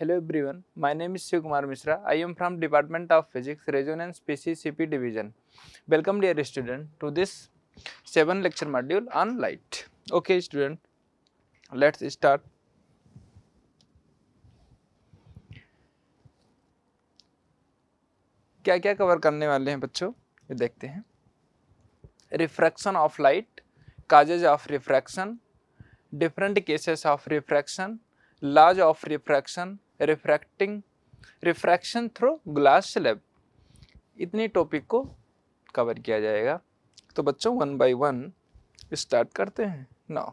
Hello everyone my name is Shiv Kumar Mishra I am from department of physics resonance PC CP division welcome dear student to this seven lecture module on light okay student let's start क्या क्या cover करने वाले हैं बच्चों ये देखते हैं refraction of light causes of refraction different cases of refraction laws of refraction refracting refraction through glass slab इतने टॉपिक को कवर किया जाएगा तो बच्चों वन बाय वन स्टार्ट करते हैं now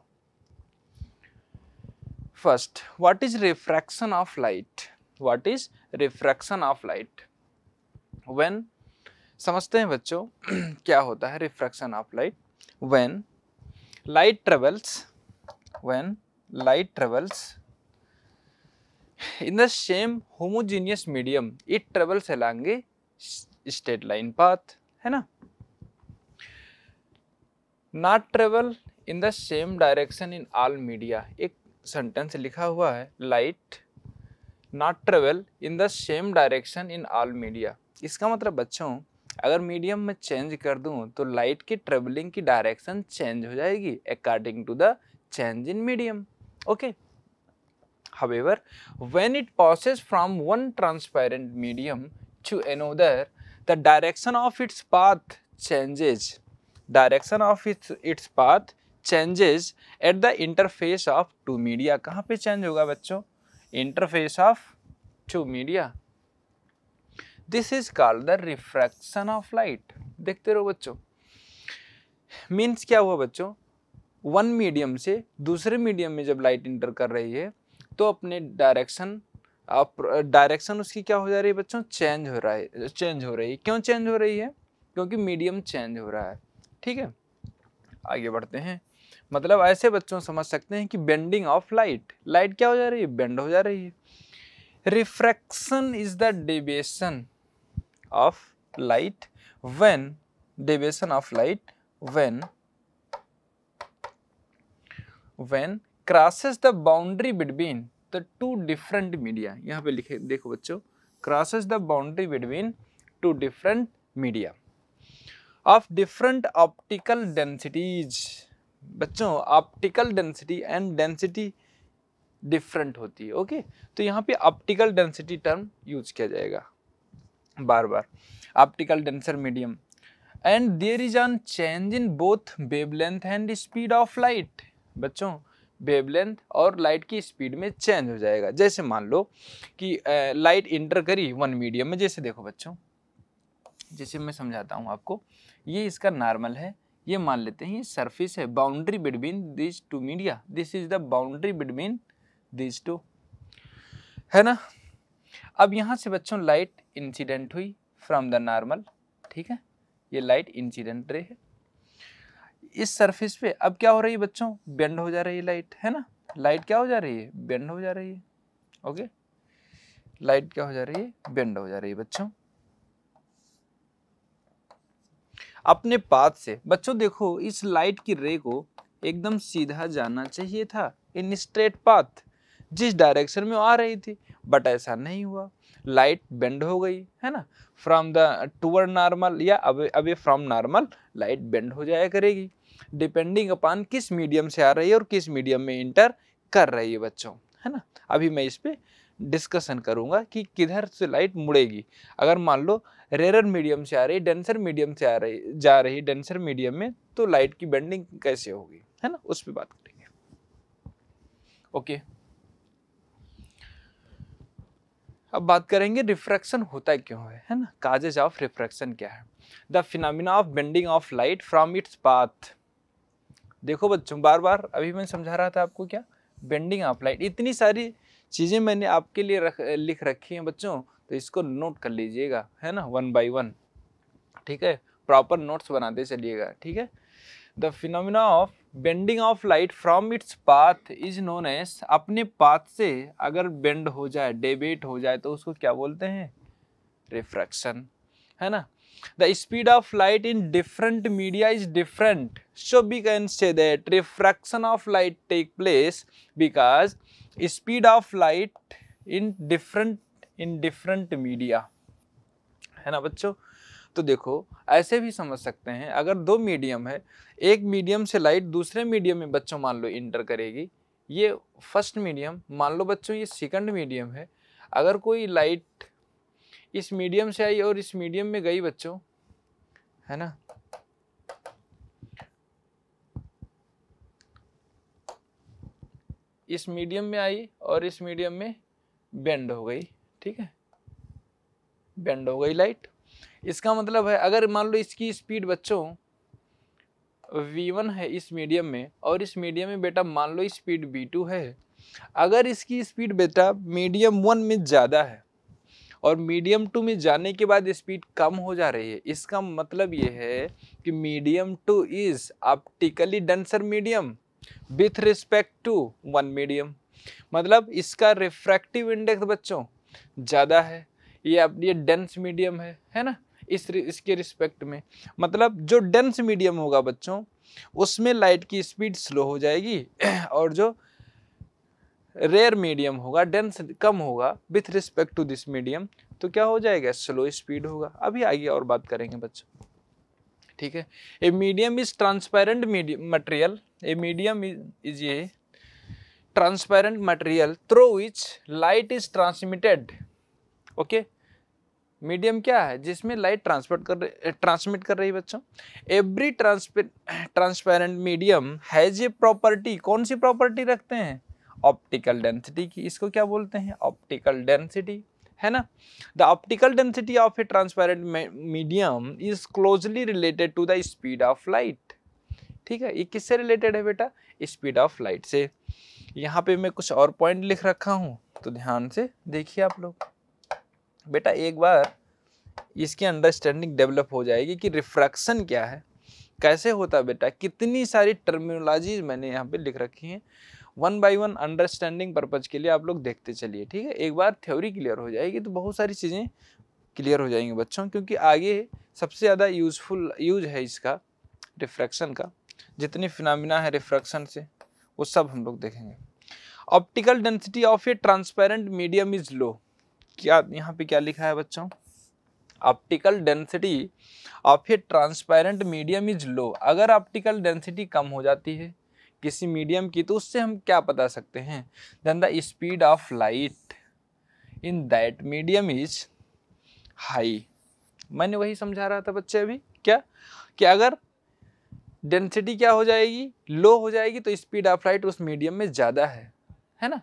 first what is refraction of light what is refraction of light when समझते हैं बच्चों क्या होता है refraction of light when light travels when light travels in the same homogeneous medium it travels along a straight line path है ना? Not travel in the same direction in all media एक sentence लिखा हुआ है light not travel in the same direction in all media इसका मतलब बच्चों अगर मीडियम में चेंज कर दूं तो लाइट की ट्रेवलिंग की डायरेक्शन चेंज हो जाएगी according to the change in medium okay However, when it passes from one transparent medium to another, the direction of its path changes. Direction of its, its path changes at the interface of two media. कहाँ पे change होगा बच्चों Interface of two media. This is called the refraction of light. देखते रहो बच्चों means क्या हुआ बच्चों वन मीडियम से दूसरे मीडियम में जब लाइट इंटर कर रही है तो अपने डायरेक्शन आप डायरेक्शन उसकी क्या हो जा रही है बच्चों चेंज हो रहा है चेंज हो रही है क्यों चेंज हो रही है क्योंकि मीडियम चेंज हो रहा है ठीक है आगे बढ़ते हैं मतलब ऐसे बच्चों समझ सकते हैं कि बेंडिंग ऑफ लाइट लाइट क्या हो जा रही है बेंड हो जा रही है refraction is the deviation of light when deviation of light when when crosses the boundary between the two different media यहाँ पे लिखे देखो बच्चों crosses the boundary between two different media of different optical densities बच्चों optical density and density different होती है okay तो यहाँ पे ऑप्टिकल डेंसिटी टर्म यूज किया जाएगा बार बार optical denser medium and there is an change in both wavelength and speed of light बच्चों वेवलेंथ और लाइट की स्पीड में चेंज हो जाएगा जैसे मान लो कि लाइट इंटर करी वन मीडियम में जैसे देखो बच्चों जैसे मैं समझाता हूँ आपको ये इसका नॉर्मल है ये मान लेते हैं ये सरफेस है boundary between this two media this is the boundary between this two है ना अब यहाँ से बच्चों लाइट इंसिडेंट हुई फ्रॉम द नॉर्मल ठीक है ये लाइट इंसिडेंट रे है इस सरफेस पे अब क्या हो रही है बच्चों बेंड हो जा रही है लाइट है ना लाइट क्या हो जा रही है बेंड हो जा रही है ओके लाइट क्या हो जा रही है बेंड हो जा रही है बच्चों अपने पाथ से बच्चों देखो इस लाइट की रे को एकदम सीधा जाना चाहिए था इन स्ट्रेट पाथ जिस डायरेक्शन में आ रही थी बट ऐसा नहीं हुआ लाइट बेंड हो गई है ना फ्रॉम द टूअर्ड नॉर्मल या अब अभी फ्रॉम नॉर्मल लाइट बेंड हो जाया करेगी डिपेंडिंग अपॉन किस मीडियम से आ रही है और किस मीडियम में इंटर कर रही है बच्चों है ना अभी मैं इस पर डिस्कशन करूंगा कि किधर से लाइट मुड़ेगी अगर मान लो रेरर मीडियम से आ रही डेंसर मीडियम से आ रही जा रही डेंसर मीडियम में तो लाइट की बेंडिंग कैसे होगी है ना उस पर बात करेंगे ओके अब बात करेंगे रिफ्रैक्शन होता है क्यों है है ना काजेज ऑफ रिफ्रैक्शन क्या है the phenomena of bending of light from its path देखो बच्चों बार बार अभी मैं समझा रहा था आपको क्या बेंडिंग ऑफ लाइट इतनी सारी चीज़ें मैंने आपके लिए रख लिख रखी हैं बच्चों तो इसको नोट कर लीजिएगा है ना वन बाई वन ठीक है प्रॉपर नोट्स बनाते चलिएगा ठीक है the phenomena of bending of light from its path is known as अपने पाथ से अगर बेंड हो जाए डेबेट हो जाए तो उसको क्या बोलते हैं रिफ्रैक्शन है ना the speed of light in different media is different so we can say that refraction of light take place because speed of light in different in different media है ना बच्चों तो देखो ऐसे भी समझ सकते हैं अगर दो मीडियम है एक मीडियम से लाइट दूसरे मीडियम में बच्चों मान लो इंटर करेगी ये फर्स्ट मीडियम मान लो बच्चों ये सेकंड मीडियम है अगर कोई लाइट इस मीडियम से आई और इस मीडियम में गई बच्चों है ना इस मीडियम में आई और इस मीडियम में बेंड हो गई ठीक है बेंड हो गई लाइट इसका मतलब है अगर मान लो इसकी स्पीड बच्चों v1 है इस मीडियम में और इस मीडियम में बेटा मान लो स्पीड v2 है अगर इसकी स्पीड बेटा मीडियम वन में ज़्यादा है और मीडियम टू में जाने के बाद स्पीड कम हो जा रही है इसका मतलब ये है कि medium two is optically denser medium with respect to one medium मतलब इसका रिफ्रैक्टिव इंडेक्स बच्चों ज़्यादा है ये अब ये डेंस मीडियम है है ना इस इसके रिस्पेक्ट में मतलब जो डेंस मीडियम होगा बच्चों उसमें लाइट की स्पीड स्लो हो जाएगी और जो रेयर मीडियम होगा डेंस कम होगा with respect to this medium तो क्या हो जाएगा स्लो स्पीड होगा अभी आगे और बात करेंगे बच्चों ठीक है a medium is transparent medium material a medium is ये transparent material through which light is transmitted okay medium क्या है जिसमें लाइट ट्रांसपोर्ट कर ट्रांसमिट eh, कर रही है बच्चों every transparent medium has a property कौन सी प्रॉपर्टी रखते हैं ऑप्टिकल डेंसिटी की इसको क्या बोलते हैं ऑप्टिकल डेंसिटी है ना the optical density of a transparent medium is closely related to the speed of light ठीक है ये किससे रिलेटेड है बेटा स्पीड ऑफ लाइट से यहाँ पे मैं कुछ और पॉइंट लिख रखा हूँ तो ध्यान से देखिए आप लोग बेटा एक बार इसकी अंडरस्टैंडिंग डेवलप हो जाएगी कि रिफ्रैक्शन क्या है कैसे होता बेटा कितनी सारी टर्मिनोलॉजीज मैंने यहाँ पे लिख रखी हैं one by one understanding purpose के लिए आप लोग देखते चलिए ठीक है एक बार थ्योरी क्लियर हो जाएगी तो बहुत सारी चीज़ें क्लियर हो जाएंगी बच्चों क्योंकि आगे सबसे ज़्यादा यूजफुल यूज है इसका रिफ्रैक्शन का जितनी फिनमिना है रिफ्रैक्शन से वो सब हम लोग देखेंगे optical density of a transparent medium is low क्या यहाँ पे क्या लिखा है बच्चों optical density of a transparent medium is low अगर ऑप्टिकल डेंसिटी कम हो जाती है किसी मीडियम की तो उससे हम क्या बता सकते हैं then the speed of light in that medium is high मैंने वही समझा रहा था बच्चे अभी क्या कि अगर डेंसिटी क्या हो जाएगी लो हो जाएगी तो स्पीड ऑफ लाइट उस मीडियम में ज़्यादा है है ना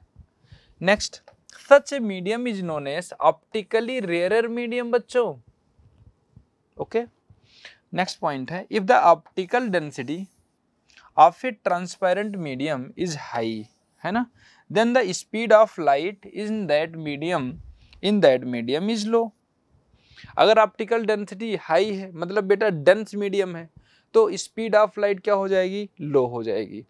next such a medium is known as optically rare medium बच्चों ओके नेक्स्ट पॉइंट है if the optical density of a transparent medium is high है ना then the speed of light in that medium in that medium is low अगर optical density high है मतलब बेटा dense medium है तो speed of light क्या हो जाएगी लो हो जाएगी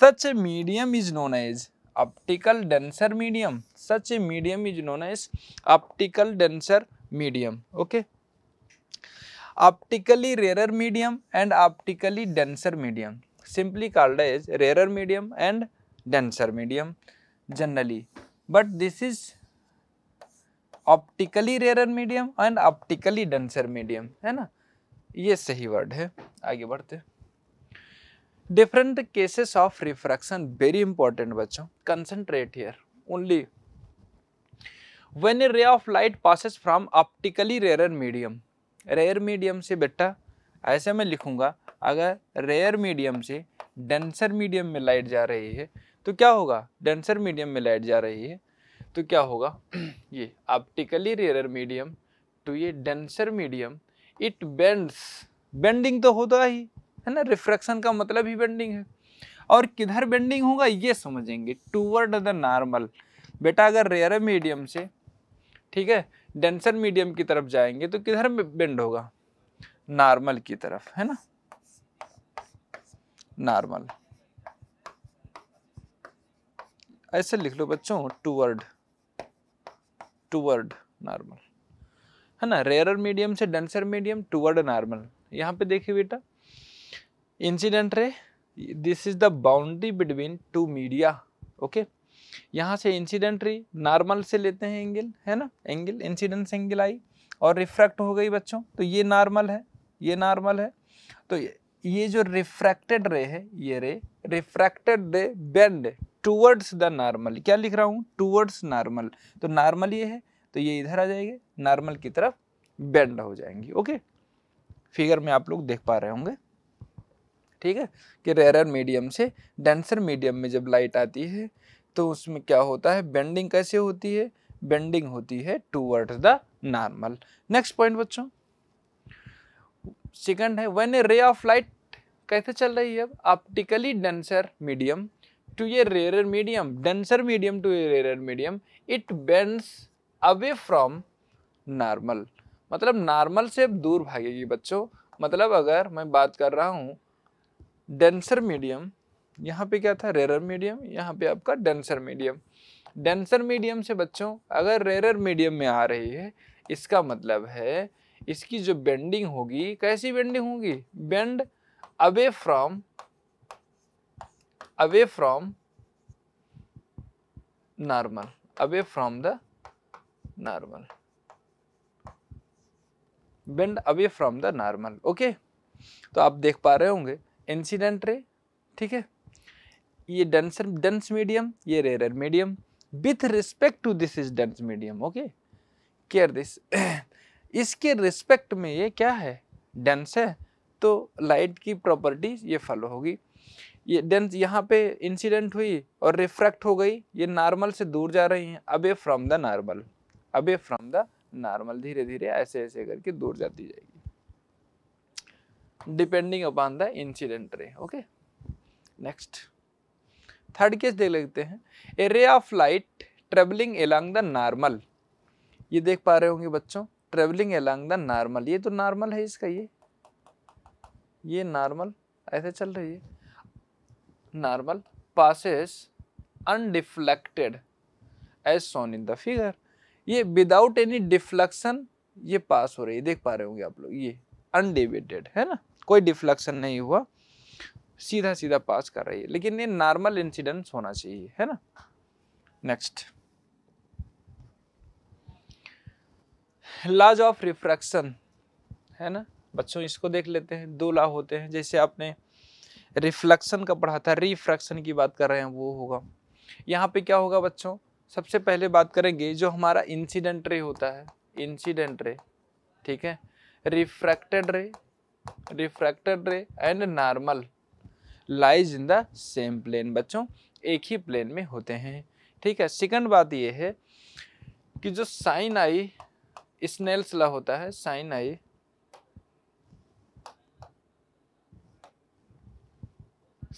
such a medium is known as optical denser medium such a medium is known as optical denser medium okay optically rare medium and optically denser medium simply called as rarer medium and denser medium generally but this is optically rare medium and optically denser medium है ना ये सही word है आगे बढ़ते different cases of refraction very important बच्चों concentrate here only when a ray of light passes from optically rare medium rare medium से बेटा ऐसे मैं लिखूंगा अगर रेयर मीडियम से डेंसर मीडियम में लाइट जा रही है तो क्या होगा डेंसर मीडियम में लाइट जा रही है तो क्या होगा ये ऑप्टिकली रेयर मीडियम टू ये denser medium it bends bending तो होता ही है ना रिफ्रैक्शन का मतलब ही बेंडिंग है और किधर बेंडिंग होगा ये समझेंगे टूवर्ड द नॉर्मल बेटा अगर रेयर मीडियम से ठीक है डेंसर मीडियम की तरफ जाएंगे तो किधर बेंड होगा नॉर्मल की तरफ है ना नॉर्मल ऐसे लिख लो बच्चों टूवर्ड टूवर्ड नॉर्मल है ना रेयर मीडियम से डेंसर मीडियम टूवर्ड नॉर्मल यहाँ पे देखिए बेटा incident ray this is the boundary between two media okay यहाँ से इंसिडेंट रे नॉर्मल से लेते हैं एंगल है ना एंगल इंसिडेंस एंगल आई और रिफ्रैक्ट हो गई बच्चों तो ये नॉर्मल है ये नॉर्मल है तो ये जो रिफ्रैक्टेड रे है ये रे रिफ्रैक्टेड रे बेंड टूवर्ड्स द नॉर्मल क्या लिख रहा हूँ टूवर्ड्स नॉर्मल तो नॉर्मल ये है तो ये इधर आ जाएंगे नॉर्मल की तरफ बेंड हो जाएंगी ओके फिगर में आप लोग देख पा रहे होंगे ठीक है कि रेरर मीडियम से डेंसर मीडियम में जब लाइट आती है तो उसमें क्या होता है बेंडिंग कैसे होती है बेंडिंग होती है towards the normal next point बच्चों सेकंड है when a ray of light कैसे चल रही है अब optically denser medium to a rare medium denser medium to a rare medium it bends away from normal मतलब नॉर्मल से अब दूर भागेगी बच्चों मतलब अगर मैं बात कर रहा हूँ डेंसर मीडियम यहाँ पे क्या था रेयर मीडियम यहाँ पे आपका डेंसर मीडियम डेंसर मीडियम से बच्चों अगर रेयर मीडियम में आ रही है इसका मतलब है इसकी जो बेंडिंग होगी कैसी बेंडिंग होगी bend away from away from normal away from the normal bend away from the normal okay तो आप देख पा रहे होंगे इंसिडेंट रे ठीक है ये डेंसर डेंस मीडियम ये rarer medium with respect to this is dense medium okay care this इसके रिस्पेक्ट में ये क्या है डेंस है तो लाइट की प्रॉपर्टी ये फॉलो होगी ये डेंस यहाँ पे इंसिडेंट हुई और रिफ्रैक्ट हो गई ये नॉर्मल से दूर जा रही हैं away from the normal away from the normal धीरे धीरे ऐसे ऐसे करके दूर जाती जाएगी depending upon the incident ray okay next third case देख लेते हैं a ray of light travelling along the normal ये देख पा रहे होंगे बच्चों ट्रेवलिंग अलॉन्ग द नॉर्मल ये तो नॉर्मल है इसका ये ये नॉर्मल ऐसे चल रही है normal passes undeflected as shown in the figure ये विदाउट एनी डिफ्लेक्शन ये पास हो रही है देख पा रहे होंगे आप लोग ये अनडिविडेड है ना कोई डिफ्लेक्शन नहीं हुआ सीधा सीधा पास कर रही है लेकिन ये नॉर्मल इंसिडेंस होना चाहिए है ना नेक्स्ट लॉज ऑफ रिफ्रैक्शन है ना बच्चों इसको देख लेते हैं दो लॉ होते हैं जैसे आपने रिफ्लेक्शन का पढ़ा था रिफ्रैक्शन की बात कर रहे हैं वो होगा यहाँ पे क्या होगा बच्चों सबसे पहले बात करेंगे जो हमारा इंसिडेंट रे होता है इंसिडेंट रे ठीक है refracted ray refracted ray and normal lies in the same plane बच्चों एक ही प्लेन में होते हैं ठीक है सेकंड बात ये है कि जो साइन आई स्नेल्स ला होता है sine i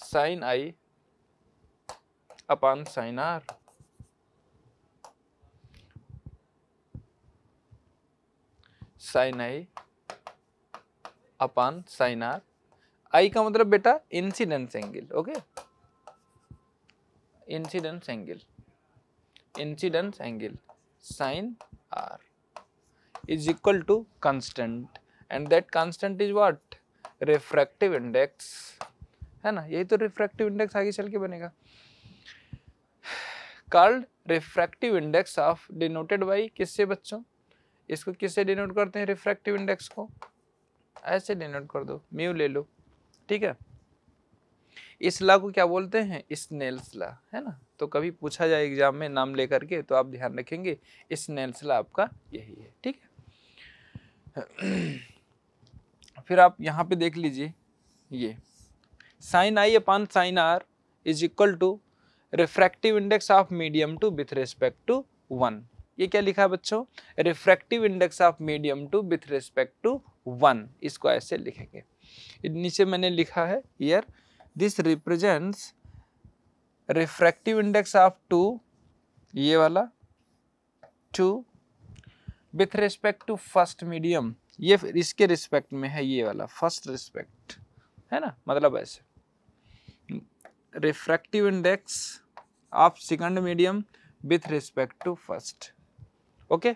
sine i upon sine r sine i upon sine r i का मतलब बेटा incidence angle okay incidence angle incidence angle sine is equal to constant and that constant is what refractive index है ना यही तो refractive index आगे चल के बनेगा called refractive index of denoted by किससे बच्चों इसको किससे डिनोट करते हैं रिफ्रैक्टिव इंडेक्स को ऐसे डिनोट कर दो म्यू ले लो ठीक है इस ला को क्या बोलते हैं स्नेल्स ला है ना तो कभी पूछा जाए एग्जाम में नाम लेकर के तो आप ध्यान रखेंगे स्नेल्स ला आपका यही है ठीक है फिर आप यहाँ पे देख लीजिए ये sine i upon sine r is equal to refractive index of medium two with respect to one ये क्या लिखा है बच्चों refractive index of medium two with respect to one इसको ऐसे लिखेंगे नीचे मैंने लिखा है here this represents refractive index of two ये वाला two with respect to first medium ये इसके रिस्पेक्ट में है ये वाला फर्स्ट रिस्पेक्ट है ना मतलब ऐसे refractive index of second medium with respect to first okay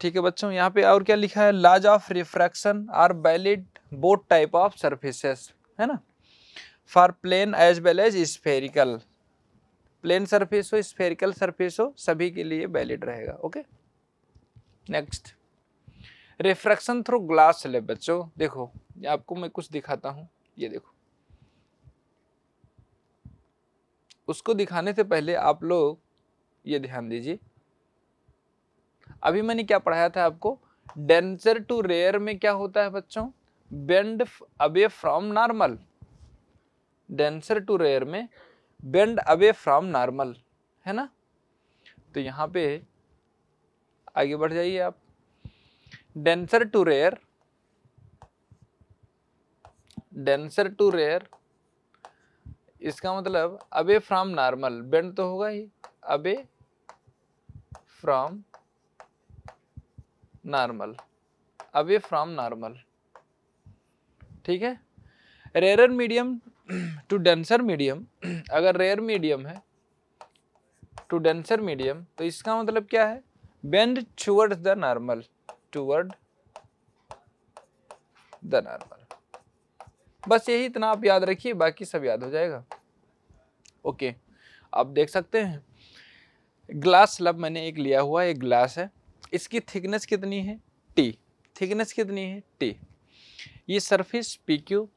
ठीक है बच्चों यहाँ पे और क्या लिखा है laws of refraction are valid both type of surfaces है ना for plane as well as spherical plane surface हो स्फेरिकल सरफेस हो सभी के लिए वैलिड रहेगा okay next refraction through glass slab बच्चों देखो आपको मैं कुछ दिखाता हूँ ये देखो उसको दिखाने से पहले आप लोग ये ध्यान दीजिए अभी मैंने क्या पढ़ाया था आपको डेंसर टू रेयर में क्या होता है बच्चों bend away from normal denser to rare में बेंड अवे फ्रॉम नॉर्मल है ना तो यहाँ पे आगे बढ़ जाइए आप denser to rare denser to rare इसका मतलब अवे फ्रॉम नॉर्मल बेंड तो होगा ही away from normal away from normal ठीक है rare medium to denser medium अगर रेयर मीडियम है टू डेंसर मीडियम तो इसका मतलब क्या है bend toward the normal toward the normal बस यही इतना आप याद रखिए बाकी सब याद हो जाएगा ओके आप देख सकते हैं ग्लास स्लब मैंने एक लिया हुआ एक ग्लास है इसकी थिकनेस कितनी है टी थिकनेस कितनी है टी ये सरफेस पी क्यू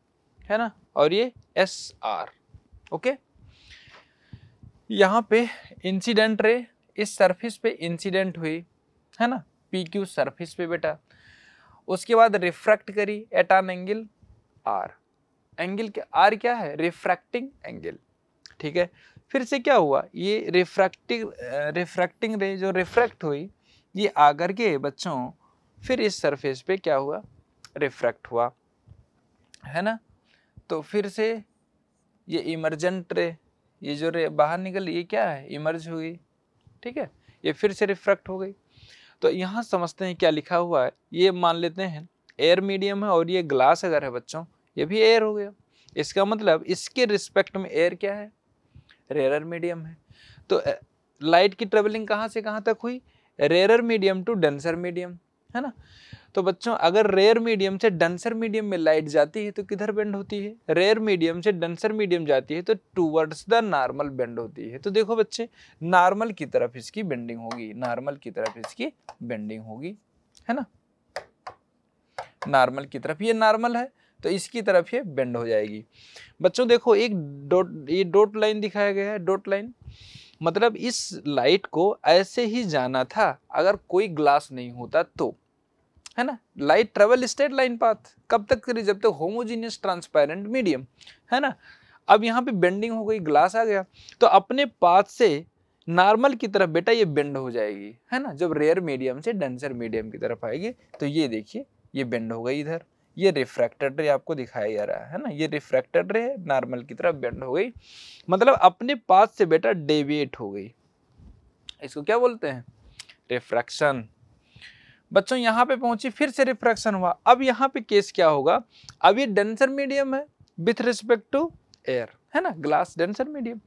है ना और ये एस आर ओके यहाँ पे इंसिडेंट रे इस सरफेस पे इंसिडेंट हुई है ना पी क्यू सरफेस पे बेटा उसके बाद रिफ्रैक्ट करी at an angle r angle के आर क्या है रिफ्रैक्टिंग एंगल ठीक है फिर से क्या हुआ ये रिफ्रैक्टिंग रिफ्रैक्टिंग रे जो रिफ्रैक्ट हुई ये आकर के बच्चों फिर इस सरफेस पे क्या हुआ रिफ्रैक्ट हुआ है ना तो फिर से ये इमर्जेंट रे ये जो रे बाहर निकल ये क्या है इमर्ज हुई ठीक है ये फिर से रिफ्रैक्ट हो गई तो यहाँ समझते हैं क्या लिखा हुआ है ये मान लेते हैं एयर मीडियम है और ये ग्लास अगर है बच्चों ये भी एयर हो गया इसका मतलब इसके रिस्पेक्ट में एयर क्या है रेरर मीडियम है तो लाइट की ट्रेवलिंग कहाँ से कहाँ तक हुई rarer medium to denser medium है ना तो बच्चों अगर रेयर मीडियम से डेंसर मीडियम में लाइट जाती है तो किधर बेंड होती है रेयर मीडियम से डेंसर मीडियम जाती है तो टूवर्ड्स द नॉर्मल बेंड होती है तो देखो बच्चे नॉर्मल की तरफ इसकी बेंडिंग होगी नॉर्मल की तरफ इसकी बेंडिंग होगी है ना नॉर्मल की तरफ ये नॉर्मल है तो इसकी तरफ ये बेंड हो जाएगी बच्चों देखो एक डॉट ये डॉट लाइन दिखाया गया है डॉट लाइन मतलब इस लाइट को ऐसे ही जाना था अगर कोई ग्लास नहीं होता तो है ना light travel straight line path कब तक करी जब तक होमोजीनियस ट्रांसपेरेंट मीडियम है ना अब यहाँ पे बेंडिंग हो गई ग्लास आ गया तो अपने पाथ से नॉर्मल की तरफ बेटा ये बेंड हो जाएगी है ना जब रेयर मीडियम से डेंसर मीडियम की तरफ आएगी तो ये देखिए ये बेंड हो गई इधर ये रिफ्रैक्टेड रे आपको दिखाया जा रहा है ना ये रिफ्रैक्टेड रे नॉर्मल की तरफ बेंड हो गई मतलब अपने पाथ से बेटा डेविएट हो गई इसको क्या बोलते हैं रिफ्रैक्शन बच्चों यहाँ पे पहुंची फिर से रिफ्रैक्शन हुआ अब यहाँ पे केस क्या होगा अब ये डेंसर मीडियम है विथ रिस्पेक्ट टू एयर है ना ग्लास डेंसर मीडियम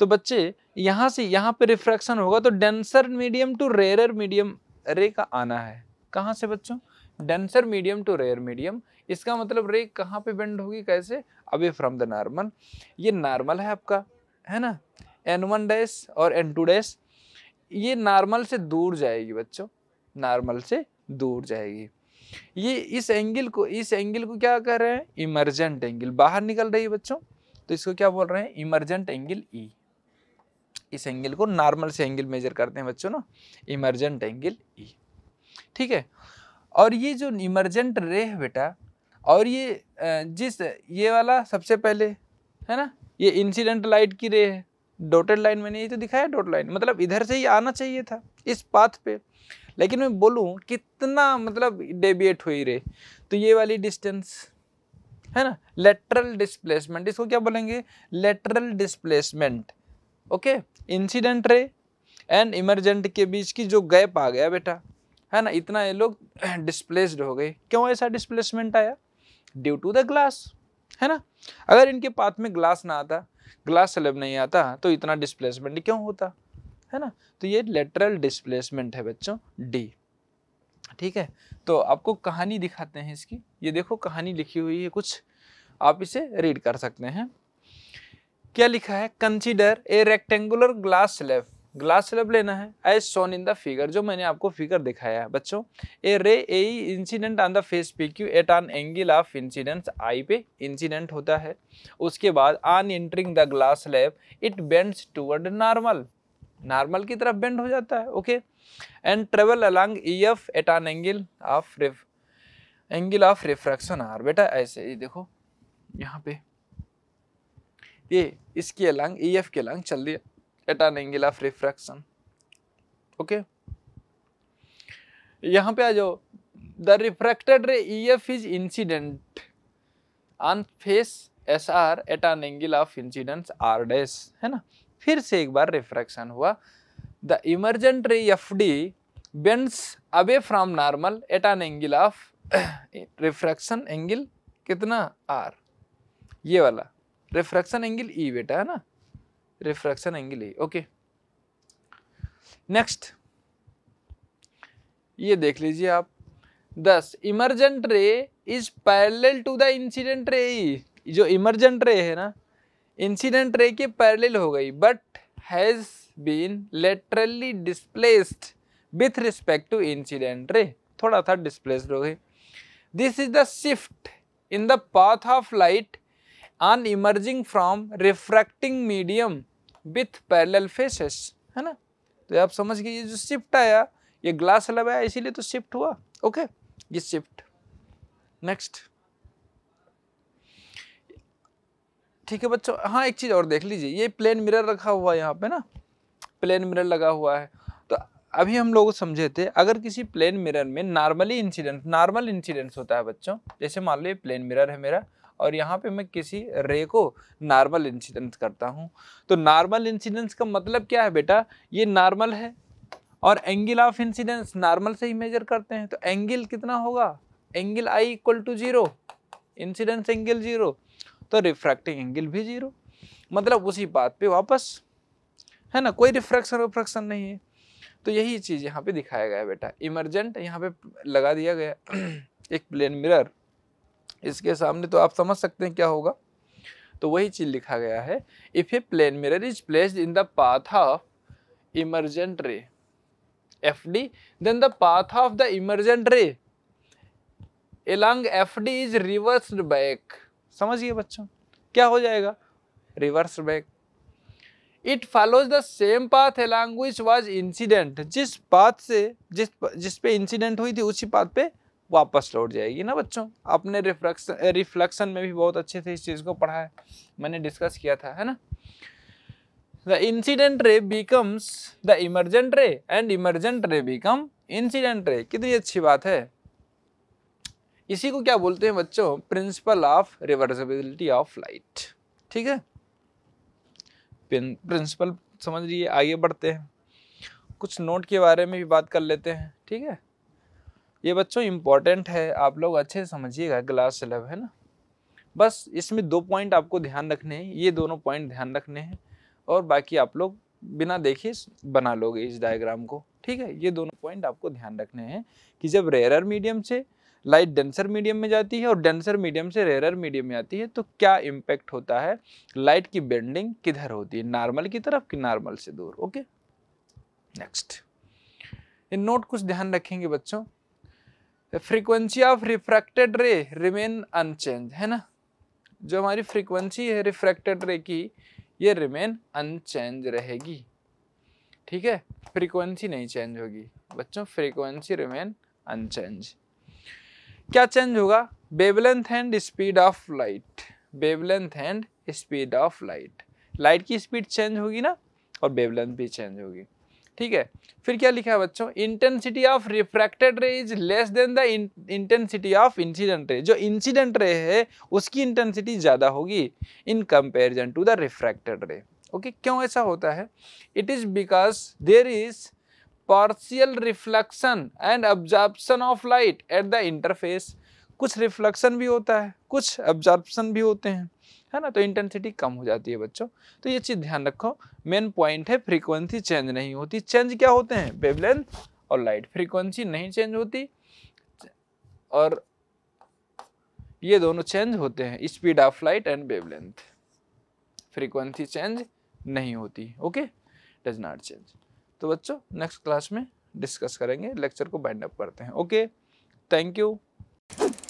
तो बच्चे यहाँ से यहाँ पे रिफ्रैक्शन होगा तो denser medium to rare medium ray का आना है कहाँ से बच्चों denser medium to rare medium इसका मतलब रे कहाँ पे बेंड होगी कैसे अवे फ्रॉम द नॉर्मल ये नॉर्मल है आपका है ना एन वन डैश और एन टू डैश ये नॉर्मल से दूर जाएगी बच्चों नॉर्मल से दूर जाएगी ये इस एंगल को इस एंगल को क्या कर रहे हैं इमरजेंट एंगल बाहर निकल रही है बच्चों तो इसको क्या बोल रहे हैं इमरजेंट एंगल ई e। इस एंगल को नॉर्मल से एंगल मेजर करते हैं बच्चों ना इमरजेंट एंगल ई e। ठीक है और ये जो इमरजेंट रे है बेटा और ये जिस ये वाला सबसे पहले है ना ये इंसिडेंट लाइट की रे है डोटेड लाइन मैंने ये तो दिखाया डोट लाइन मतलब इधर से ही आना चाहिए था इस पाथ पे लेकिन मैं बोलूँ कितना मतलब डेबिएट हुई रे तो ये वाली डिस्टेंस है ना लेटरल डिस्प्लेसमेंट इसको क्या बोलेंगे lateral displacement okay incident ray and emergent के बीच की जो गैप आ गया बेटा है ना इतना ये लोग डिस्प्लेस्ड हो गए क्यों ऐसा डिस्प्लेसमेंट आया ड्यू टू द ग्लास है ना अगर इनके पाथ में ग्लास ना आता ग्लास स्लेब नहीं आता तो इतना डिस्प्लेसमेंट क्यों होता है ना तो ये लेटरल डिस्प्लेसमेंट है बच्चों डी ठीक है तो आपको कहानी दिखाते हैं इसकी ये देखो कहानी लिखी हुई है कुछ आप इसे रीड कर सकते हैं क्या लिखा है consider a rectangular glass slab glass slab लेना है as shown in the figure जो मैंने आपको फिगर दिखाया है बच्चों a ray a incident on the face P Q at an angle of incident i पे इंसिडेंट होता है उसके बाद on entering the glass slab it bends toward normal normal की तरफ बेंड हो जाता है okay and travel along E F at an angle of ref angle of refraction r बेटा ऐसे ये देखो यहाँ पे ये इसकी अलॉन्ग ई एफ के अलॉन्ग चल दिया at an angle of refraction okay यहाँ पे आ जाओ the refracted ray E F is incident on face S R at an angle of incidence r dash है ना फिर से एक बार रिफ्रैक्शन हुआ the emergent ray F D bends away from normal at an angle of refraction angle कितना r ये वाला रिफ्रैक्शन एंगल ई बेटा है ना refraction angle e okay next ये देख लीजिए आप this emergent ray is parallel to the incident ray जो इमरजेंट रे है ना इंसिडेंट रे के पैरेलल हो गई but has been laterally displaced with respect to incident ray थोड़ा सा डिस्प्लेस्ड हो गई this is the shift in the path of light on emerging from refracting medium with parallel faces है ना तो आप समझ गए ये जो शिफ्ट आया ये ग्लास लगाया इसीलिए तो शिफ्ट हुआ ओके ये शिफ्ट नेक्स्ट ठीक है बच्चों हाँ एक चीज़ और देख लीजिए ये प्लेन मिरर रखा हुआ है यहाँ पे ना प्लेन मिरर लगा हुआ है तो अभी हम लोग समझे थे अगर किसी प्लेन मिरर में नॉर्मली इंसिडेंट नॉर्मल इंसिडेंट होता है बच्चों जैसे मान लो ये प्लेन मिरर है मेरा और यहाँ पे मैं किसी रे को नॉर्मल इंसिडेंस करता हूँ तो नॉर्मल इंसिडेंस का मतलब क्या है बेटा ये नॉर्मल है और एंगल ऑफ इंसिडेंस नॉर्मल से ही मेजर करते हैं तो एंगल कितना होगा angle i equal to zero incidence angle zero तो रिफ्रैक्टिंग एंगल भी जीरो मतलब उसी बात पे वापस है ना कोई रिफ्रैक्शन रिफ्रैक्शन नहीं है तो यही चीज़ यहाँ पे दिखाया गया बेटा इमरजेंट यहाँ पे लगा दिया गया एक प्लेन मिरर इसके सामने तो आप समझ सकते हैं क्या होगा तो वही चीज़ लिखा गया है if a plane mirror is placed in the path of emergent ray F D then the path of the emergent ray along F D is reverse back समझिए बच्चों क्या हो जाएगा reverse back it follows the same path along which was incident जिस पाथ से जिस जिस पे इंसिडेंट हुई थी उसी पाथ पे वापस लौट जाएगी ना बच्चों अपने रिफ्लेक्शन रिफ्लेक्शन में भी बहुत अच्छे से इस चीज़ को पढ़ा है मैंने डिस्कस किया था है ना the incident ray becomes the emergent ray and emergent ray become incident ray कितनी अच्छी बात है इसी को क्या बोलते हैं बच्चों principle of reversibility of light ठीक है प्रिंसिपल समझ लीजिए आगे बढ़ते हैं कुछ नोट के बारे में भी बात कर लेते हैं ठीक है ये बच्चों इम्पॉर्टेंट है आप लोग अच्छे से समझिएगा क्लास इलेवन है ना बस इसमें दो पॉइंट आपको ध्यान रखने हैं ये दोनों पॉइंट ध्यान रखने हैं और बाकी आप लोग बिना देखे बना लोगे इस डायग्राम को ठीक है ये दोनों पॉइंट आपको ध्यान रखने हैं कि जब रेयर मीडियम से लाइट डेंसर मीडियम में जाती है और डेंसर मीडियम से रेयर मीडियम में आती है तो क्या इम्पैक्ट होता है लाइट की बेंडिंग किधर होती है नॉर्मल की तरफ कि नॉर्मल से दूर ओके नेक्स्ट इन नोट कुछ ध्यान रखेंगे बच्चों frequency of refracted ray remain unchanged है ना जो हमारी फ्रीक्वेंसी है रिफ्रैक्टेड रे की ये रिमेन अनचेंज रहेगी ठीक है फ्रीक्वेंसी नहीं चेंज होगी बच्चों फ्रीक्वेंसी रिमेन अनचेंज क्या चेंज होगा wavelength and speed of light wavelength and speed of light light की स्पीड चेंज होगी ना और बेबलेंथ भी चेंज होगी ठीक है फिर क्या लिखा है बच्चों intensity of refracted ray is less than the intensity of incident ray जो इंसिडेंट रे है उसकी इंटेंसिटी ज़्यादा होगी in comparison to the refracted ray okay क्यों ऐसा होता है it is because there is partial reflection and absorption of light at the interface कुछ रिफ्लेक्शन भी होता है कुछ ऑब्जॉर्प्शन भी होते हैं है ना तो इंटेंसिटी कम हो जाती है बच्चों तो ये चीज़ ध्यान रखो मेन पॉइंट है फ्रीक्वेंसी चेंज नहीं होती चेंज क्या होते हैं वेवलेंथ और लाइट फ्रीक्वेंसी नहीं चेंज होती और ये दोनों चेंज होते हैं speed of light and wavelength frequency change नहीं होती ओके डज नॉट चेंज तो बच्चों नेक्स्ट क्लास में डिस्कस करेंगे लेक्चर को बाइंड अप करते हैं ओके थैंक यू